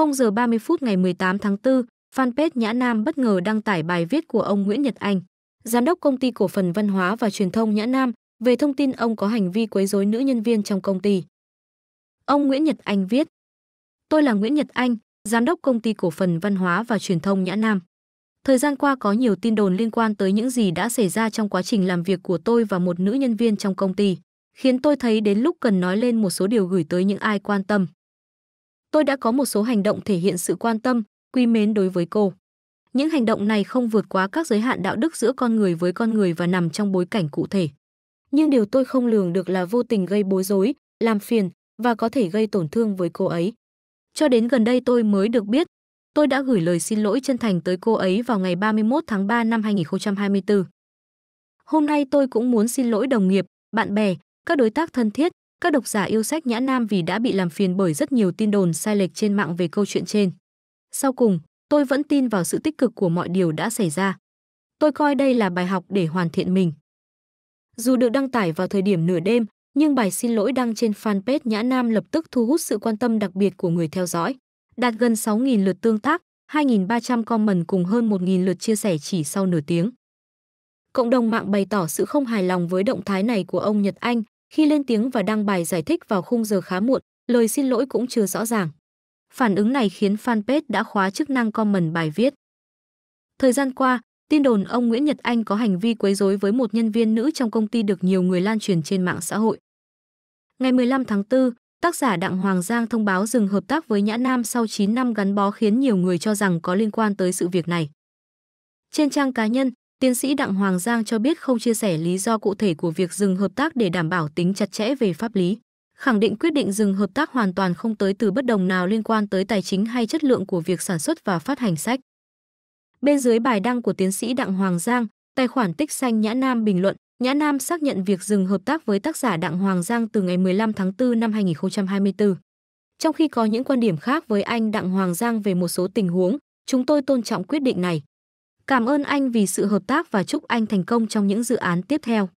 0 giờ 30 phút ngày 18 tháng 4, fanpage Nhã Nam bất ngờ đăng tải bài viết của ông Nguyễn Nhật Anh, giám đốc công ty cổ phần văn hóa và truyền thông Nhã Nam, về thông tin ông có hành vi quấy rối nữ nhân viên trong công ty. Ông Nguyễn Nhật Anh viết: Tôi là Nguyễn Nhật Anh, giám đốc công ty cổ phần văn hóa và truyền thông Nhã Nam. Thời gian qua có nhiều tin đồn liên quan tới những gì đã xảy ra trong quá trình làm việc của tôi và một nữ nhân viên trong công ty, khiến tôi thấy đến lúc cần nói lên một số điều gửi tới những ai quan tâm tôi đã có một số hành động thể hiện sự quan tâm, quy mến đối với cô. Những hành động này không vượt quá các giới hạn đạo đức giữa con người với con người và nằm trong bối cảnh cụ thể. Nhưng điều tôi không lường được là vô tình gây bối rối, làm phiền và có thể gây tổn thương với cô ấy. Cho đến gần đây tôi mới được biết, tôi đã gửi lời xin lỗi chân thành tới cô ấy vào ngày 31 tháng 3 năm 2024. Hôm nay tôi cũng muốn xin lỗi đồng nghiệp, bạn bè, các đối tác thân thiết, các độc giả yêu sách Nhã Nam vì đã bị làm phiền bởi rất nhiều tin đồn sai lệch trên mạng về câu chuyện trên. Sau cùng, tôi vẫn tin vào sự tích cực của mọi điều đã xảy ra. Tôi coi đây là bài học để hoàn thiện mình. Dù được đăng tải vào thời điểm nửa đêm, nhưng bài xin lỗi đăng trên fanpage Nhã Nam lập tức thu hút sự quan tâm đặc biệt của người theo dõi, đạt gần 6.000 lượt tương tác, 2.300 comment cùng hơn 1.000 lượt chia sẻ chỉ sau nửa tiếng. Cộng đồng mạng bày tỏ sự không hài lòng với động thái này của ông Nhật Anh, khi lên tiếng và đăng bài giải thích vào khung giờ khá muộn, lời xin lỗi cũng chưa rõ ràng. Phản ứng này khiến fanpage đã khóa chức năng comment bài viết. Thời gian qua, tin đồn ông Nguyễn Nhật Anh có hành vi quấy rối với một nhân viên nữ trong công ty được nhiều người lan truyền trên mạng xã hội. Ngày 15 tháng 4, tác giả Đặng Hoàng Giang thông báo dừng hợp tác với Nhã Nam sau 9 năm gắn bó khiến nhiều người cho rằng có liên quan tới sự việc này. Trên trang cá nhân, Tiến sĩ Đặng Hoàng Giang cho biết không chia sẻ lý do cụ thể của việc dừng hợp tác để đảm bảo tính chặt chẽ về pháp lý, khẳng định quyết định dừng hợp tác hoàn toàn không tới từ bất đồng nào liên quan tới tài chính hay chất lượng của việc sản xuất và phát hành sách. Bên dưới bài đăng của tiến sĩ Đặng Hoàng Giang, tài khoản tích xanh Nhã Nam bình luận, Nhã Nam xác nhận việc dừng hợp tác với tác giả Đặng Hoàng Giang từ ngày 15 tháng 4 năm 2024. Trong khi có những quan điểm khác với anh Đặng Hoàng Giang về một số tình huống, chúng tôi tôn trọng quyết định này. Cảm ơn anh vì sự hợp tác và chúc anh thành công trong những dự án tiếp theo.